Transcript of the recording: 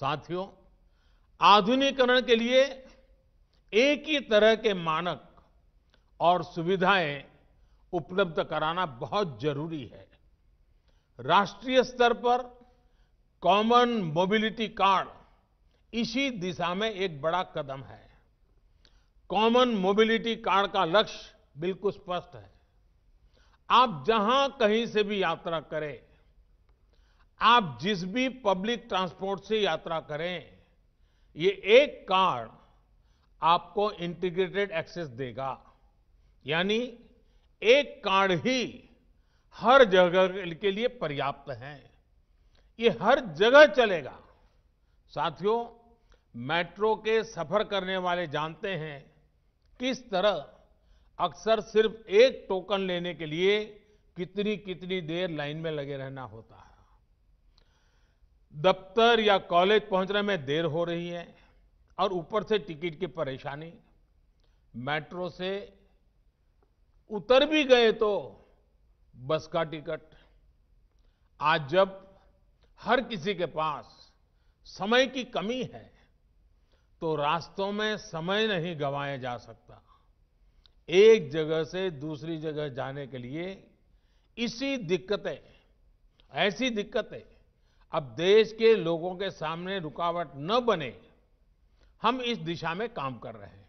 साथियों आधुनिकरण के लिए एक ही तरह के मानक और सुविधाएं उपलब्ध कराना बहुत जरूरी है राष्ट्रीय स्तर पर कॉमन मोबिलिटी कार्ड इसी दिशा में एक बड़ा कदम है कॉमन मोबिलिटी कार्ड का लक्ष्य बिल्कुल स्पष्ट है आप जहां कहीं से भी यात्रा करें आप जिस भी पब्लिक ट्रांसपोर्ट से यात्रा करें ये एक कार्ड आपको इंटीग्रेटेड एक्सेस देगा यानी एक कार्ड ही हर जगह के लिए पर्याप्त है ये हर जगह चलेगा साथियों मेट्रो के सफर करने वाले जानते हैं किस तरह अक्सर सिर्फ एक टोकन लेने के लिए कितनी कितनी देर लाइन में लगे रहना होता है दफ्तर या कॉलेज पहुंचने में देर हो रही है और ऊपर से टिकट की परेशानी मेट्रो से उतर भी गए तो बस का टिकट आज जब हर किसी के पास समय की कमी है तो रास्तों में समय नहीं गंवाया जा सकता एक जगह से दूसरी जगह जाने के लिए इसी दिक्कतें ऐसी दिक्कतें अब देश के लोगों के सामने रुकावट न बने हम इस दिशा में काम कर रहे हैं